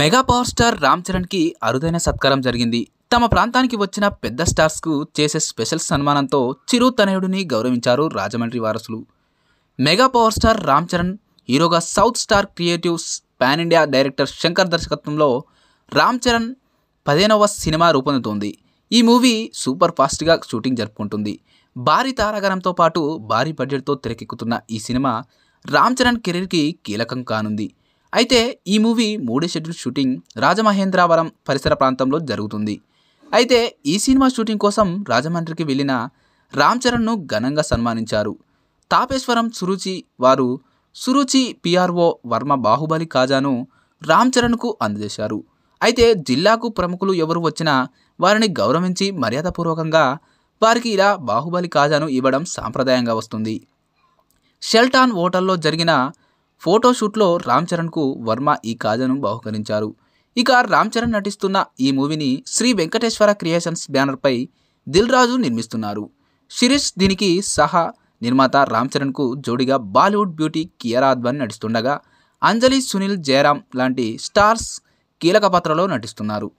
mega power star Ram చరణ్కి అరుదైన సత్కారం జరిగింది తమ ప్రాంతానికి వచ్చిన పెద్ద స్టార్స్కు చేసే స్పెషల్ సన్మానంతో చిరు తనయుడిని గౌరవించారు రాజమండ్రి వారసులు mega power star Ram Charan హీరోగా south star creatives pan India director Shankar దర్శకత్వంలో రామ్ చరణ్ పదిహేనవ సినిమా రూపొందుతోంది ఈ మూవీ సూపర్ ఫాస్ట్గా షూటింగ్ జరుపుకుంటుంది భారీ తారాగణంతో పాటు భారీ బడ్జెట్తో తెరకెక్కుతున్న ఈ సినిమా రామ్ చరణ్ కెరీర్కి కీలకం కానుంది అయితే ఈ మూవీ మూడో షెడ్యూల్ షూటింగ్ రాజమహేంద్రవరం పరిసర ప్రాంతంలో జరుగుతుంది అయితే ఈ సినిమా షూటింగ్ కోసం రాజమండ్రికి వెళ్ళిన రామ్ చరణ్ను ఘనంగా సన్మానించారు తాపేశ్వరం సురుచి వారు సురుచి పిఆర్ఓ వర్మ బాహుబలి కాజాను రామ్ చరణ్కు అందజేశారు అయితే జిల్లాకు ప్రముఖులు ఎవరు వచ్చినా వారిని గౌరవించి మర్యాదపూర్వకంగా వారికి ఇలా బాహుబలి కాజాను ఇవ్వడం సాంప్రదాయంగా వస్తుంది షెల్టాన్ హోటల్లో జరిగిన ఫోటోషూట్లో రామ్ చరణ్కు వర్మ ఈ కాజను బహుకరించారు ఇక రామ్ చరణ్ నటిస్తున్న ఈ మూవీని శ్రీ వెంకటేశ్వర క్రియేషన్స్ బ్యానర్పై దిల్ రాజు నిర్మిస్తున్నారు శిరీష్ దీనికి సహా నిర్మాత రామ్ చరణ్కు జోడిగా బాలీవుడ్ బ్యూటీ కియరా అద్వాని నటిస్తుండగా అంజలి సునీల్ జయరామ్ లాంటి స్టార్స్ కీలక పాత్రలో నటిస్తున్నారు